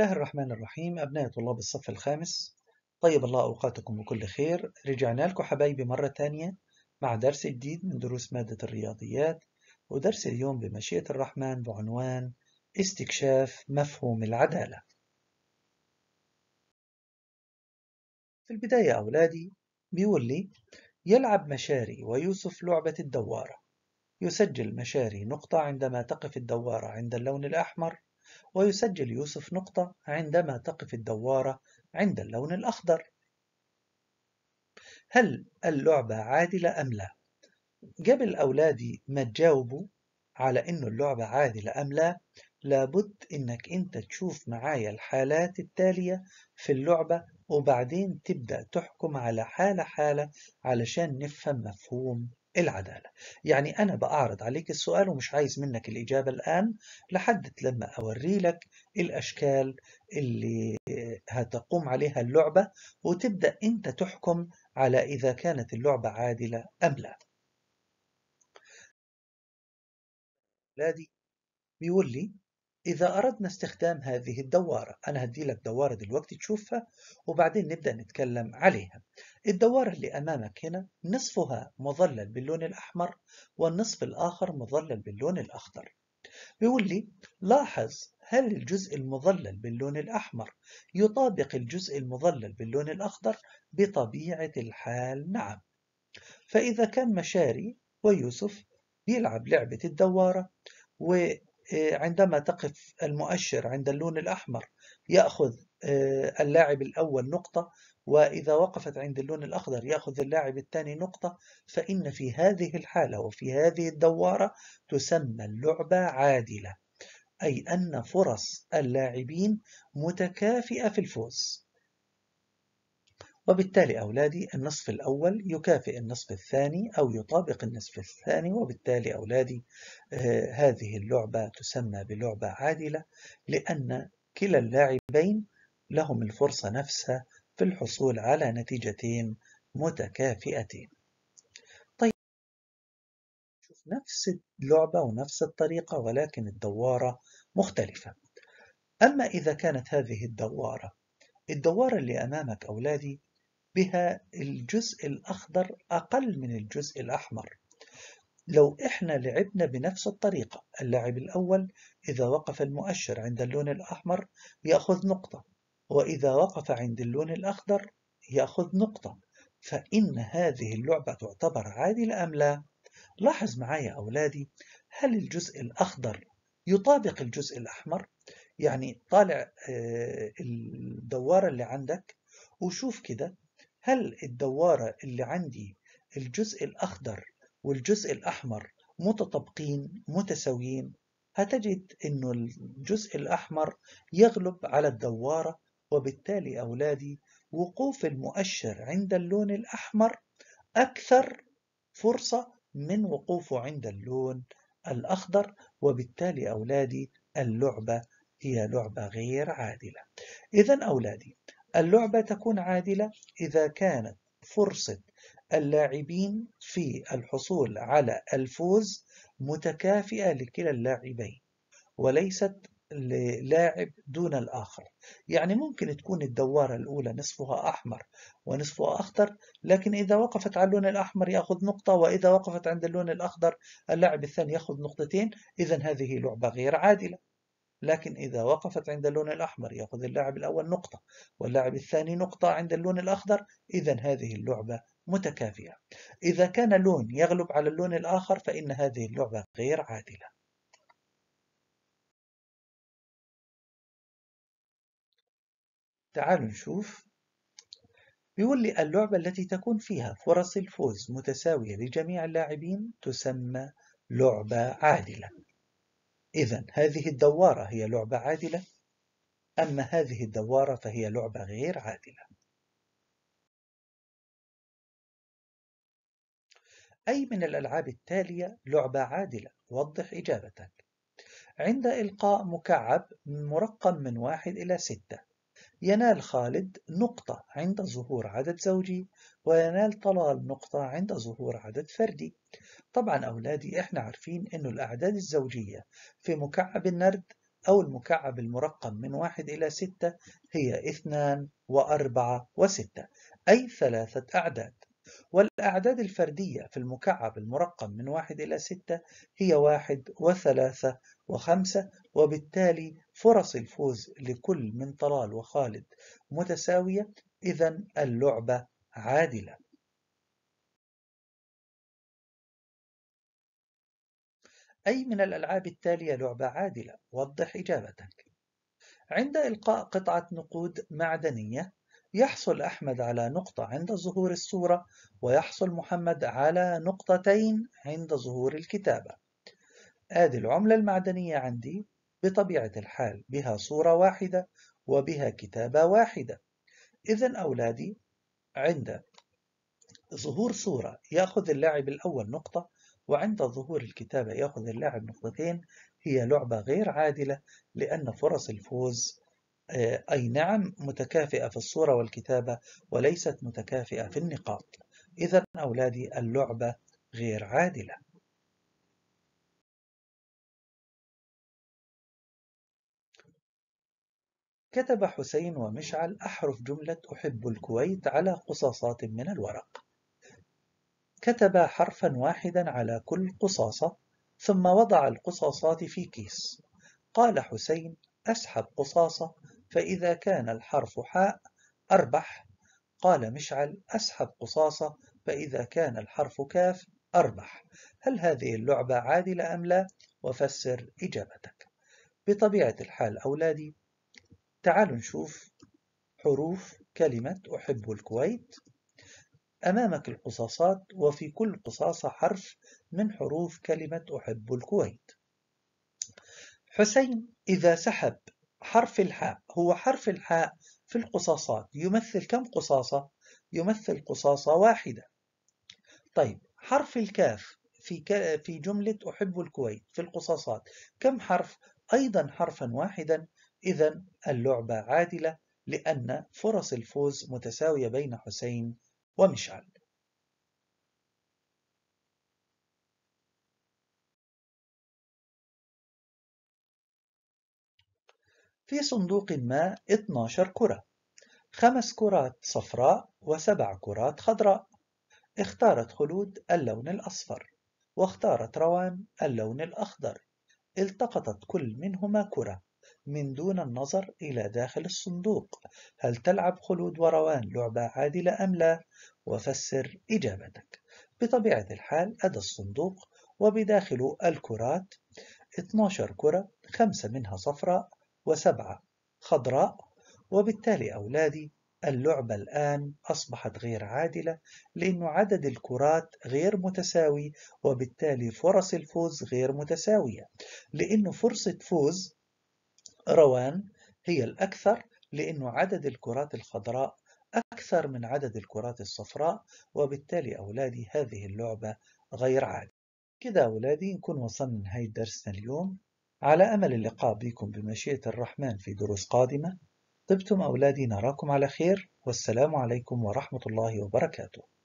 الله الرحمن الرحيم أبناء طلاب الصف الخامس طيب الله أوقاتكم بكل خير رجعنا لكم حبايبي مرة تانية مع درس جديد من دروس مادة الرياضيات ودرس اليوم بمشيئة الرحمن بعنوان استكشاف مفهوم العدالة في البداية أولادي بيقول لي يلعب مشاري ويوسف لعبة الدوارة يسجل مشاري نقطة عندما تقف الدوارة عند اللون الأحمر ويسجل يوسف نقطة عندما تقف الدوارة عند اللون الأخضر هل اللعبة عادلة أم لا؟ قبل أولادي ما تجاوبوا على إنه اللعبة عادلة أم لا لابد إنك أنت تشوف معايا الحالات التالية في اللعبة وبعدين تبدأ تحكم على حالة حالة علشان نفهم مفهوم العدالة يعني أنا بأعرض عليك السؤال ومش عايز منك الإجابة الآن لحد لما أوري لك الأشكال اللي هتقوم عليها اللعبة وتبدأ أنت تحكم على إذا كانت اللعبة عادلة أم لا بيقول لي إذا أردنا استخدام هذه الدوارة أنا هدي لك دوارة دلوقتي تشوفها وبعدين نبدأ نتكلم عليها الدوارة اللي أمامك هنا نصفها مظلل باللون الأحمر والنصف الآخر مظلل باللون الأخضر بيقول لي لاحظ هل الجزء المظلل باللون الأحمر يطابق الجزء المظلل باللون الأخضر بطبيعة الحال نعم فإذا كان مشاري ويوسف بيلعب لعبة الدوارة آه، عندما تقف المؤشر عند اللون الأحمر يأخذ آه، اللاعب الأول نقطة وإذا وقفت عند اللون الأخضر يأخذ اللاعب الثاني نقطة فإن في هذه الحالة وفي هذه الدوارة تسمى اللعبة عادلة أي أن فرص اللاعبين متكافئة في الفوز وبالتالي أولادي النصف الأول يكافئ النصف الثاني أو يطابق النصف الثاني وبالتالي أولادي آه، هذه اللعبة تسمى بلعبة عادلة لأن كلا اللاعبين لهم الفرصة نفسها في الحصول على نتيجتين متكافئتين طيب نفس اللعبة ونفس الطريقة ولكن الدوارة مختلفة أما إذا كانت هذه الدوارة الدوارة اللي أمامك أولادي بها الجزء الأخضر أقل من الجزء الأحمر لو إحنا لعبنا بنفس الطريقة اللاعب الأول إذا وقف المؤشر عند اللون الأحمر يأخذ نقطة وإذا وقف عند اللون الأخضر يأخذ نقطة فإن هذه اللعبة تعتبر عادلة أم لا؟ لاحظ معايا أولادي هل الجزء الأخضر يطابق الجزء الأحمر؟ يعني طالع آه، الدوارة اللي عندك وشوف كده هل الدوارة اللي عندي الجزء الأخضر والجزء الأحمر متطابقين متساويين هتجد أنه الجزء الأحمر يغلب على الدوارة وبالتالي أولادي وقوف المؤشر عند اللون الأحمر أكثر فرصة من وقوفه عند اللون الأخضر وبالتالي أولادي اللعبة هي لعبة غير عادلة إذا أولادي اللعبة تكون عادلة إذا كانت فرصة اللاعبين في الحصول على الفوز متكافئة لكلا اللاعبين وليست للاعب دون الآخر يعني ممكن تكون الدوارة الأولى نصفها أحمر ونصفها أخضر لكن إذا وقفت على اللون الأحمر يأخذ نقطة وإذا وقفت عند اللون الأخضر اللاعب الثاني يأخذ نقطتين إذا هذه لعبة غير عادلة لكن إذا وقفت عند اللون الأحمر يأخذ اللاعب الأول نقطة واللاعب الثاني نقطة عند اللون الأخضر إذا هذه اللعبة متكافئة إذا كان لون يغلب على اللون الآخر فإن هذه اللعبة غير عادلة تعالوا نشوف بيقول لي اللعبة التي تكون فيها فرص الفوز متساوية لجميع اللاعبين تسمى لعبة عادلة إذا هذه الدوارة هي لعبة عادلة أما هذه الدوارة فهي لعبة غير عادلة أي من الألعاب التالية لعبة عادلة وضح إجابتك عند إلقاء مكعب مرقم من واحد إلى ستة ينال خالد نقطة عند ظهور عدد زوجي وينال طلال نقطة عند ظهور عدد فردي طبعا أولادي إحنا عارفين إنه الأعداد الزوجية في مكعب النرد أو المكعب المرقم من واحد إلى ستة هي اثنان وأربعة وستة أي ثلاثة أعداد والأعداد الفردية في المكعب المرقم من واحد إلى ستة هي واحد وثلاثة وخمسة وبالتالي فرص الفوز لكل من طلال وخالد متساوية إذا اللعبة عادلة أي من الألعاب التالية لعبة عادلة؟ وضح إجابتك عند إلقاء قطعة نقود معدنية يحصل أحمد على نقطة عند ظهور الصورة ويحصل محمد على نقطتين عند ظهور الكتابة آدي العملة المعدنية عندي بطبيعة الحال بها صورة واحدة وبها كتابة واحدة إذا أولادي عند ظهور صورة يأخذ اللاعب الأول نقطة وعند ظهور الكتابة يأخذ اللاعب نقطتين هي لعبة غير عادلة لأن فرص الفوز آه، أي نعم متكافئة في الصورة والكتابة وليست متكافئة في النقاط إذا أولادي اللعبة غير عادلة كتب حسين ومشعل أحرف جملة أحب الكويت على قصاصات من الورق كتب حرفا واحدا على كل قصاصة ثم وضع القصاصات في كيس قال حسين أسحب قصاصة فإذا كان الحرف حاء أربح قال مشعل أسحب قصاصة فإذا كان الحرف كاف أربح هل هذه اللعبة عادلة أم لا؟ وفسر إجابتك بطبيعة الحال أولادي تعالوا نشوف حروف كلمة أحب الكويت أمامك القصاصات وفي كل قصاصة حرف من حروف كلمة أحب الكويت حسين إذا سحب حرف الحاء هو حرف الحاء في القصاصات يمثل كم قصاصة؟ يمثل قصاصة واحدة طيب حرف الكاف في في جملة أحب الكويت في القصاصات كم حرف؟ أيضا حرفا واحدا إذا اللعبة عادلة لأن فرص الفوز متساوية بين حسين ومشعل في صندوق ما 12 كرة خمس كرات صفراء وسبع كرات خضراء اختارت خلود اللون الأصفر واختارت روان اللون الأخضر التقطت كل منهما كرة من دون النظر إلى داخل الصندوق هل تلعب خلود وروان لعبة عادلة أم لا؟ وفسر إجابتك بطبيعة الحال أدى الصندوق وبداخله الكرات 12 كرة خمسة منها صفراء وسبعة خضراء وبالتالي أولادي اللعبة الآن أصبحت غير عادلة لأن عدد الكرات غير متساوي وبالتالي فرص الفوز غير متساوية لأن فرصة فوز روان هي الأكثر لأنه عدد الكرات الخضراء أكثر من عدد الكرات الصفراء وبالتالي أولادي هذه اللعبة غير عادة كده أولادي نكون وصلنا لنهاية درسنا اليوم على أمل اللقاء بكم بمشيئة الرحمن في دروس قادمة طبتم أولادي نراكم على خير والسلام عليكم ورحمة الله وبركاته